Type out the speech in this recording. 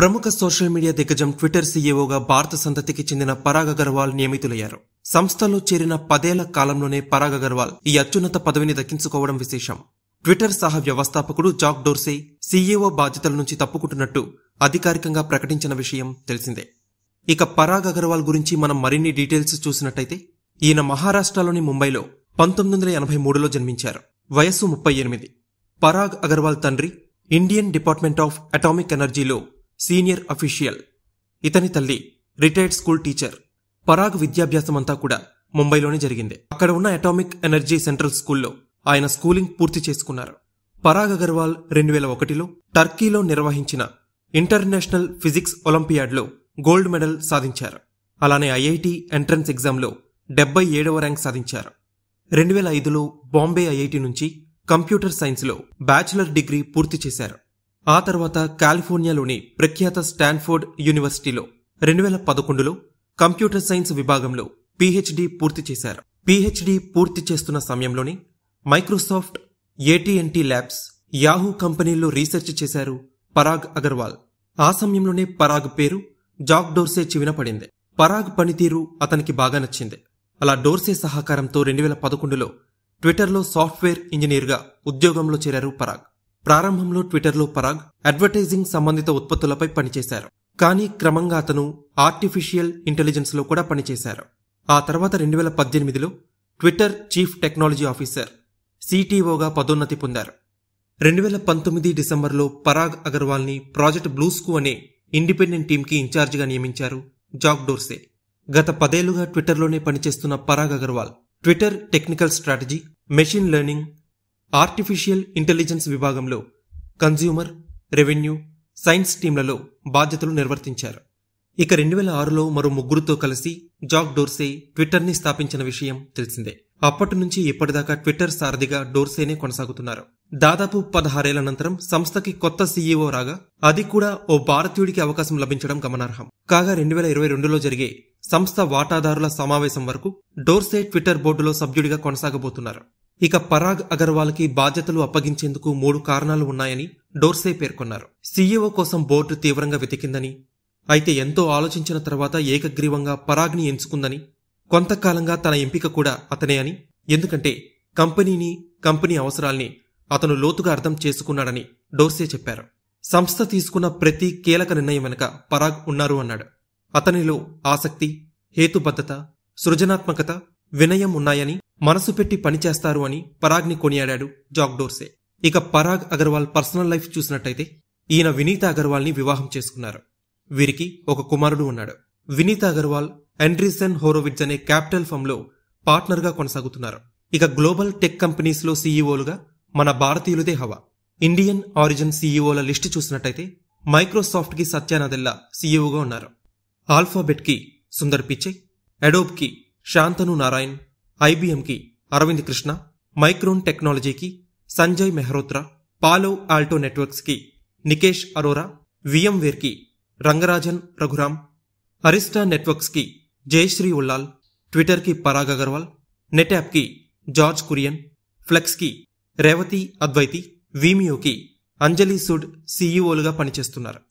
ప్రముఖ social media దిగ్గజం Twitter సీఈఓగా భారత సంతతికి చెందిన పరాగ్ అగర్వాల్ నియమితులయ్యారు సంస్థలో చేరిన పదేళ్ల కాలంలోనే పరాగ్ అగర్వాల్ ఈ అత్యున్నత పదవిని దక్కించుకోవడం విశేషం ట్విట్టర్ సహా వ్యవస్థాపకుడు జాక్ డోర్సే సీఈఓ బాధ్యతల నుంచి తప్పుకుంటున్నట్టు అధికారికంగా ప్రకటించిన విషయం తెలిసిందే ఇక పరాగ్ అగర్వాల్ గురించి మనం మరిన్ని డీటెయిల్స్ చూసినట్టయితే ఈయన మహారాష్ట్రలోని ముంబైలో పంతొమ్మిది వందల ఎనభై మూడులో జన్మించారు వయస్సు ముప్పై ఎనిమిది పరాగ్ అగర్వాల్ తండ్రి ఇండియన్ డిపార్ట్మెంట్ ఆఫ్ అటామిక్ ఎనర్జీలో సీనియర్ అఫీషియల్ ఇతని తల్లి రిటైర్డ్ స్కూల్ టీచర్ పరాగ్ విద్యాభ్యాసమంతా కూడా ముంబైలోనే జరిగింది అక్కడ ఉన్న అటామిక్ ఎనర్జీ సెంట్రల్ స్కూల్లో ఆయన స్కూలింగ్ పూర్తి చేసుకున్నారు పరాగ్ అగర్వాల్ రెండు వేల ఒకటిలో టర్కీలో నిర్వహించిన ఇంటర్నేషనల్ ఫిజిక్స్ ఒలింపియాడ్లో గోల్డ్ మెడల్ సాధించారు అలానే ఐఐటి ఎంట్రన్స్ ఎగ్జామ్లో డెబ్బై ఏడవ ర్యాంక్ సాధించారు రెండు వేల ఐదులో బాంబే ఐఐటి నుంచి కంప్యూటర్ సైన్స్లో బ్యాచిలర్ డిగ్రీ పూర్తి చేశారు ఆ తర్వాత కాలిఫోర్నియాలోని ప్రఖ్యాత స్టాన్ఫోర్డ్ యూనివర్సిటీలో రెండు వేల పదకొండులో కంప్యూటర్ సైన్స్ విభాగంలో పీహెచ్డీ పూర్తి చేశారు పీహెచ్డీ పూర్తి చేస్తున్న సమయంలోనే మైక్రోసాఫ్ట్ ఏటీఎన్టి ల్యాబ్స్ యాహూ కంపెనీల్లో రీసెర్చ్ చేశారు పరాగ్ అగర్వాల్ ఆ సమయంలోనే పరాగ్ పేరు జాక్ డోర్సే చివిన పడింది పరాగ్ పనితీరు అతనికి బాగా నచ్చింది అలా డోర్సే సహకారంతో రెండు వేల పదకొండులో ట్విట్టర్లో సాఫ్ట్వేర్ ఇంజనీర్గా ఉద్యోగంలో చేరారు పరాగ్ ప్రారంభంలో ట్విట్టర్లో పరాగ్ అడ్వర్టైజింగ్ సంబంధిత ఉత్పత్తులపై పనిచేశారు కానీ క్రమంగా అతను ఆర్టిఫిషియల్ ఇంటెలిజెన్స్లో కూడా పనిచేశారు ఆ తర్వాత రెండు వేల పద్దెనిమిదిలో ట్విట్టర్ చీఫ్ టెక్నాలజీ ఆఫీసర్ సిటీఓగా పదోన్నతి పొందారు రెండు వేల పంతొమ్మిది డిసెంబర్లో పరాగ్ అగర్వాల్ని ప్రాజెక్ట్ బ్లూస్కు అనే ఇండిపెండెంట్ టీంకి ఇన్ఛార్జిగా నియమించారు జాక్ డోర్సే గత పదేళ్లుగా ట్విట్టర్లోనే పనిచేస్తున్న Parag Agarwal Twitter technical strategy machine learning artificial intelligence విభాగంలో కన్జ్యూమర్ రెవెన్యూ సైన్స్ టీంలలో బాధ్యతలు నిర్వర్తించారు ఇక రెండు వేల ఆరులో మరో ముగ్గురుతో కలిసి జాక్ డోర్సే ట్విట్టర్ని స్థాపించిన విషయం తెలిసిందే అప్పటి నుంచి ఇప్పటిదాకా ట్విట్టర్ సారథిగా డోర్సేనే కొనసాగుతున్నారు దాదాపు పదహారేళ్ల అనంతరం సంస్థకి కొత్త సీఈఓ రాగా అది కూడా ఓ భారతీయుడికి అవకాశం లభించడం గమనార్హం కాగా రెండు వేల ఇరవై రెండులో జరిగే సంస్థ వాటాదారుల సమావేశం వరకు డోర్సే ట్విట్టర్ బోర్డులో సభ్యుడిగా కొనసాగబోతున్నారు ఇక పరాగ్ అగర్వాల్కి బాధ్యతలు అప్పగించేందుకు మూడు కారణాలు ఉన్నాయని డోర్సే పేర్కొన్నారు సీఈఓ కోసం బోర్డు తీవ్రంగా వెతికిందని అయితే ఎంతో ఆలోచించిన తర్వాత ఏకగ్రీవంగా పరాగ్ని ఎంచుకుందని కొంతకాలంగా తన ఎంపిక కూడా అతనే అని ఎందుకంటే కంపెనీని కంపెనీ అవసరాల్ని అతను లోతుగా అర్థం చేసుకున్నాడని డోర్సే చెప్పారు సంస్థ తీసుకున్న ప్రతి కీలక నిర్ణయం వెనుక పరాగ్ ఉన్నారు అన్నాడు అతనిలో ఆసక్తి హేతుబద్ధత సృజనాత్మకత వినయం ఉన్నాయని మనసు పెట్టి పనిచేస్తారు అని పరాగ్ని కొనియాడాడు జాక్డోర్సే ఇక పరాగ్ అగర్వాల్ పర్సనల్ లైఫ్ చూసినట్టయితే ఈయన వినీత అగర్వాల్ని వివాహం చేసుకున్నారు వీరికి ఒక కుమారుడు ఉన్నాడు వినీత అగర్వాల్ అండ్రీసన్ హోరోవిడ్జ్ అనే క్యాపిటల్ ఫర్మ్లో పార్ట్నర్గా కొనసాగుతున్నారు ఇక గ్లోబల్ టెక్ కంపెనీస్లో సీఈఓలుగా మన భారతీయులదే హవా ఇండియన్ ఆరిజిన్ సీఈఓల లిస్టు చూసినట్టయితే మైక్రోసాఫ్ట్కి సత్యానదెల్లా సీఈఓగా ఉన్నారు ఆల్ఫాబెట్కి సుందర్ పిచ్చై అడోబ్కి శాంతను నారాయణ్ ఐబీఎంకి అరవింద్ కృష్ణ మైక్రోన్ టెక్నాలజీకి సంజయ్ మెహ్రోత్రా పాలో ఆల్టో నెట్వర్క్స్కి నికేష్ అరోరా విఎంవేర్కి రంగరాజన్ రఘురాం అరిస్టా నెట్వర్క్స్కి జయశ్రీ ఉల్లాల్ ట్విట్టర్కి పరాగ్ అగర్వాల్ నెటాప్కి జార్జ్ కురియన్ ఫ్లెక్స్కి రేవతి అద్వైతి వీమియోకి అంజలి సుడ్ సీఈఓలుగా పనిచేస్తున్నారు